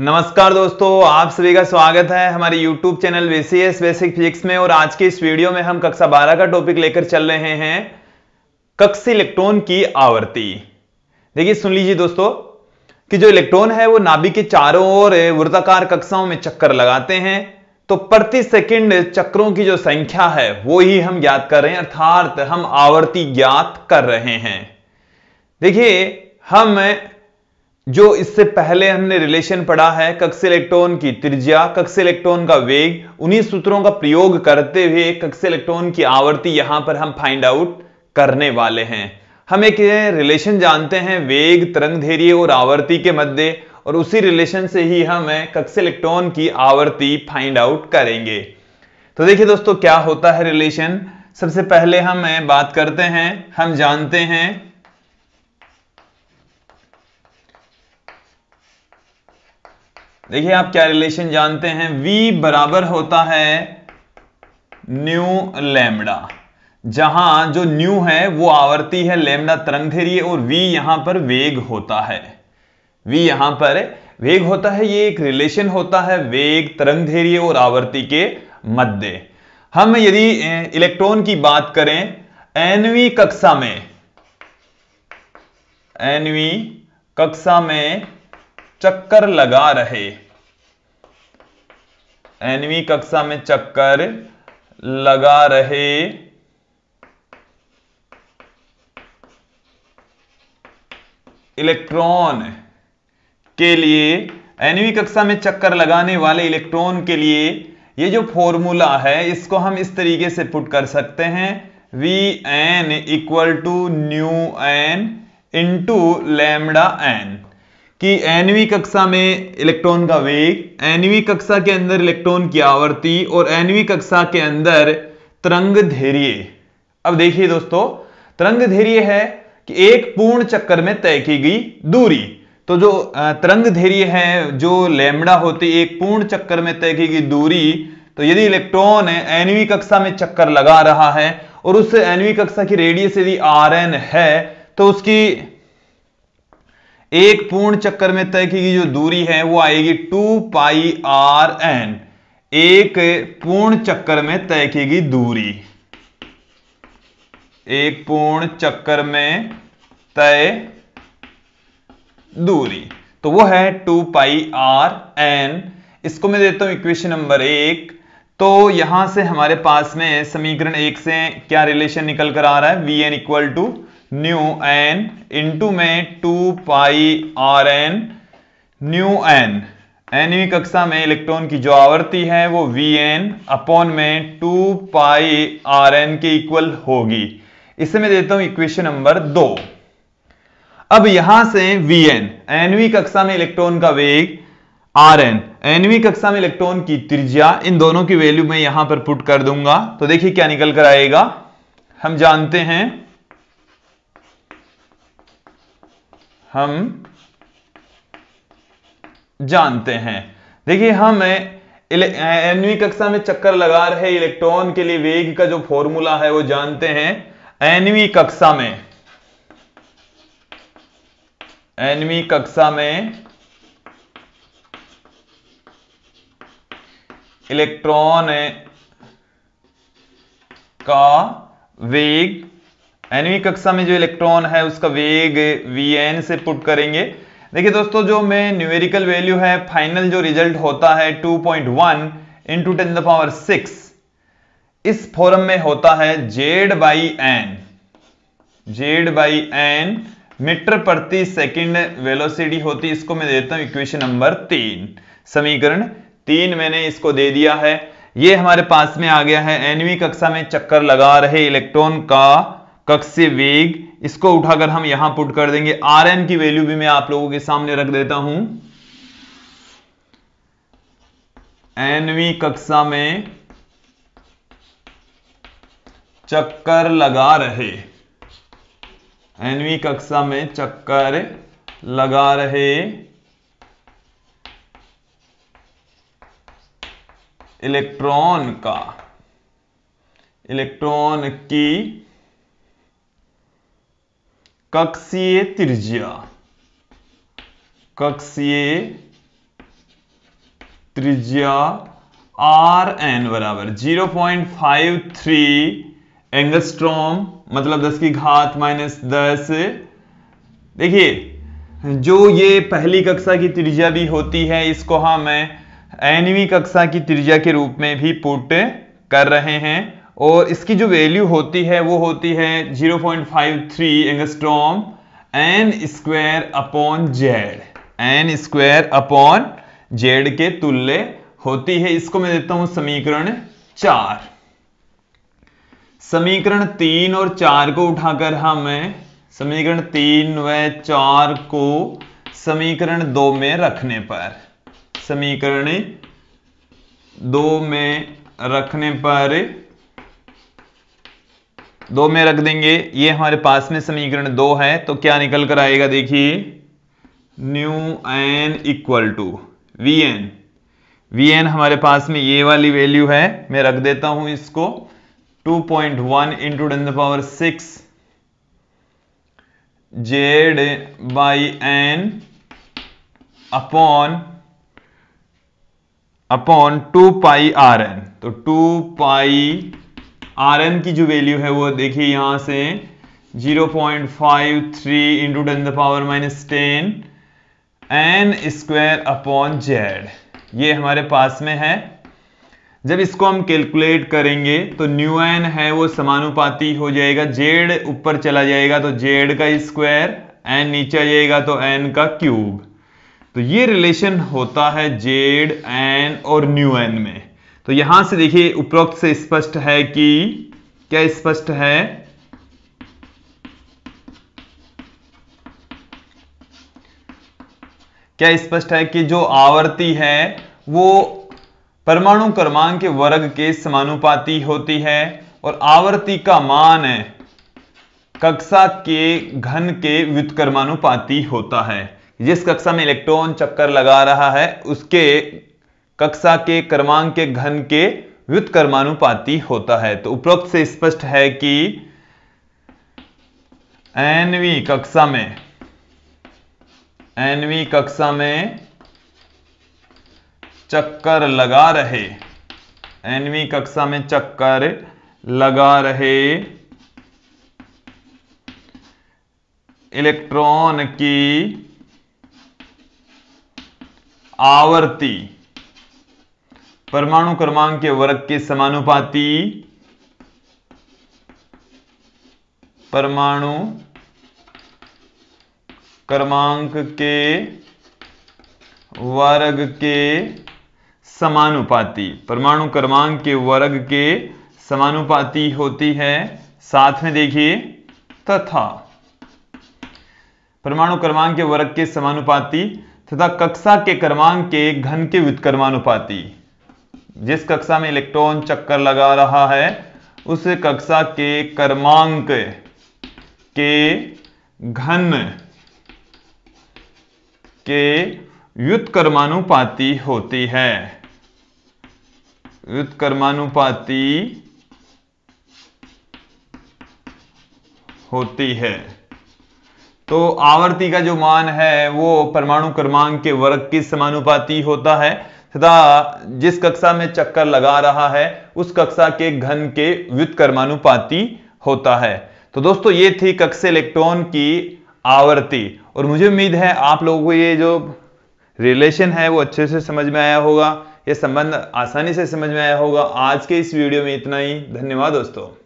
नमस्कार दोस्तों आप सभी का स्वागत है हमारे YouTube channel VCS basic physics में और आज के इस वीडियो में हम कक्षा 12 का टॉपिक लेकर चल रहे हैं कक्ष इलेक्ट्रॉन की आवृत्ति देखिए सुन लीजिए दोस्तों कि जो इलेक्ट्रॉन है वो नाभिक के चारों ओर वृत्ताकार कक्षाओं में चक्कर लगाते हैं तो प्रति सेकंड चक्रों की जो संख्या है वो ही हम ज्ञात कर रहे हैं अर्थात हम आवर्ती ज्ञात कर रहे हैं देखिए हम जो इससे पहले हमने रिलेशन पढ़ा है कक्ष इलेक्ट्रॉन की त्रिज्या कक्ष इलेक्ट्रॉन का वेग उन्हीं सूत्रों का प्रयोग करते हुए कक्ष इलेक्ट्रॉन की आवृत्ति यहां पर हम फाइंड आउट करने वाले हैं हम एक रिलेशन जानते हैं वेग तरंग धैर्य और आवृत्ति के मध्य और उसी रिलेशन से ही हम कक्ष इलेक्ट्रॉन की आवृत्ति फाइंड आउट करेंगे तो देखिए दोस्तों क्या होता है रिलेशन सबसे पहले हम बात करते हैं हम जानते हैं देखिए आप क्या रिलेशन जानते हैं v बराबर होता है न्यू लेमडा जहां जो न्यू है वो आवर्ती है लेमडा तरंग थेरी और v यहां पर वेग होता है v यहां पर वेग होता है ये एक रिलेशन होता है वेग तरंग धैर्य और आवर्ती के मध्य हम यदि इलेक्ट्रॉन की बात करें एनवी कक्षा में एनवी कक्षा में चक्कर लगा रहे एनवी कक्षा में चक्कर लगा रहे इलेक्ट्रॉन के लिए एनवी कक्षा में चक्कर लगाने वाले इलेक्ट्रॉन के लिए ये जो फॉर्मूला है इसको हम इस तरीके से पुट कर सकते हैं V N equal to nu N into lambda N कि एनवी कक्षा में इलेक्ट्रॉन का वेग एनवी कक्षा के अंदर इलेक्ट्रॉन की आवृत्ति और एनवी कक्षा के अंदर तरंग धैर्य अब देखिए दोस्तों तरंग धैर्य है कि एक पूर्ण चक्कर में तय की गई दूरी तो जो तरंग धैर्य है जो लेमड़ा होती एक पूर्ण चक्कर में तय की गई दूरी तो यदि इलेक्ट्रॉन एनवी कक्षा में चक्कर लगा रहा है और उस एनवी कक्षा की रेडियस यदि आर है तो उसकी एक पूर्ण चक्कर में तय की गई जो दूरी है वो आएगी टू पाई आर एन एक पूर्ण चक्कर में तय की गई दूरी एक पूर्ण चक्कर में तय दूरी तो वो है टू पाई आर एन इसको मैं देता हूं इक्वेशन नंबर एक तो यहां से हमारे पास में समीकरण एक से क्या रिलेशन निकल कर आ रहा है V N equal to nu N into में two pi R N nu N एनवी कक्षा में इलेक्ट्रॉन की जो आवृत्ति है वो वी एन अपॉन में टू पाई आर एन के इक्वल होगी इसे मैं देता हूं इक्वेशन नंबर दो अब यहां से वी एन एनवी कक्षा में इलेक्ट्रॉन का वेग आर एन एनवी कक्षा में इलेक्ट्रॉन की त्रिज्या इन दोनों की वैल्यू मैं यहां पर पुट कर दूंगा तो देखिए क्या निकल कर आएगा हम जानते हैं हम जानते हैं देखिए हम एनवी कक्षा में चक्कर लगा रहे इलेक्ट्रॉन के लिए वेग का जो फॉर्मूला है वो जानते हैं एनवी कक्षा में एनवी कक्षा में इलेक्ट्रॉन का वेग एनवी कक्षा में जो इलेक्ट्रॉन है उसका वेग वी से पुट करेंगे देखिए दोस्तों जो मैं न्यूमेरिकल वैल्यू है फाइनल जो रिजल्ट होता है 2.1 point one into ten the power six इस फॉरम में होता है Z by N Z by N metre प्रति सेकंड वेलोसिटी होती इसको मैं देता हूं इक्वेशन नंबर तीन समीकरण तीन मैंने इसको दे दिया है ये हमारे पास में आ गया है एनवी कक्षा में चक्कर लगा रहे इलेक्ट्रॉन का कक्ष वेग इसको उठाकर हम यहां पुट कर देंगे आर एन की वैल्यू भी मैं आप लोगों के सामने रख देता हूं एनवी कक्षा में चक्कर लगा रहे एनवी कक्षा में चक्कर लगा रहे इलेक्ट्रॉन का इलेक्ट्रॉन की कक्षीय त्रिज्या कक्षीय त्रिज्या आर एन बराबर 0.53 एंगस्ट्रॉम मतलब 10 की घात माइनस दस देखिए जो ये पहली कक्षा की त्रिज्या भी होती है इसको हम एनवी कक्षा की त्रिज्या के रूप में भी पुट कर रहे हैं और इसकी जो वैल्यू होती है वो होती है 0.53 point five three angstrom N square upon Z N square upon Z के तुल्य होती है इसको मैं देता हूं समीकरण चार समीकरण तीन और चार को उठाकर हम समीकरण तीन व चार को समीकरण दो में रखने पर समीकरण दो में रखने पर दो में रख देंगे ये हमारे पास में समीकरण दो है तो क्या निकल कर आएगा देखिए nu N equal to V N V N हमारे पास में ये वाली वैल्यू है मैं रख देता हूं इसको 2.1 point one into ten power six Z by N upon upon two pi R N तो टू पाई आर की जो वैल्यू है वो देखिए यहां से 0.53 point five three into ten the power minus ten N square upon Z ये हमारे पास में है जब इसको हम कैलकुलेट करेंगे तो न्यू एन है वो समानुपाती हो जाएगा जेड ऊपर चला जाएगा तो जेड का स्क्वायर एन नीचे जाएगा तो एन का क्यूब तो ये रिलेशन होता है जेड एन और न्यू एन में तो यहां से देखिए उपरोक्त से स्पष्ट है कि क्या स्पष्ट है क्या स्पष्ट है कि जो आवर्ती है वो परमाणु क्रमांक के वर्ग के समानुपाती होती है और आवर्ती का मान है कक्षा के घन के व्युत्कर्मानुपाती होता है जिस कक्षा में इलेक्ट्रॉन चक्कर लगा रहा है उसके कक्षा के क्रमांक के घन के कर्मानुपाति होता है तो उपरोक्त से स्पष्ट है कि एनवी कक्षा में एनवी कक्षा में चक्कर लगा रहे एनवी कक्षा में चक्कर लगा रहे इलेक्ट्रॉन की आवर्ती परमाणु क्रमांक के वर्ग के समानुपाती परमाणु क्रमांक के वर्ग के समानुपाती परमाणु क्रमांक के वर्ग के समानुपाती होती है साथ में देखिए तथा परमाणु क्रमांक के वर्ग के समानुपाती तथा कक्षा के क्रमांक के घन के व्युत्क्रमानुपाती जिस कक्षा में इलेक्ट्रॉन चक्कर लगा रहा है उस कक्षा के कर्मांक के घन के व्युत्कर्मानुपाती होती है व्युत्कर्मानुपाती होती है तो आवर्ती का जो मान है वो परमाणु क्रमांक के वर्ग के समानुपाती होता है तथा जिस कक्षा में चक्कर लगा रहा है उस कक्षा के घन के कर्मानुपाति होता है तो दोस्तों ये थी कक्ष इलेक्ट्रॉन की आवृत्ति और मुझे उम्मीद है आप लोगों को ये जो रिलेशन है वो अच्छे से समझ में आया होगा ये संबंध आसानी से समझ में आया होगा आज के इस वीडियो में इतना ही धन्यवाद दोस्तों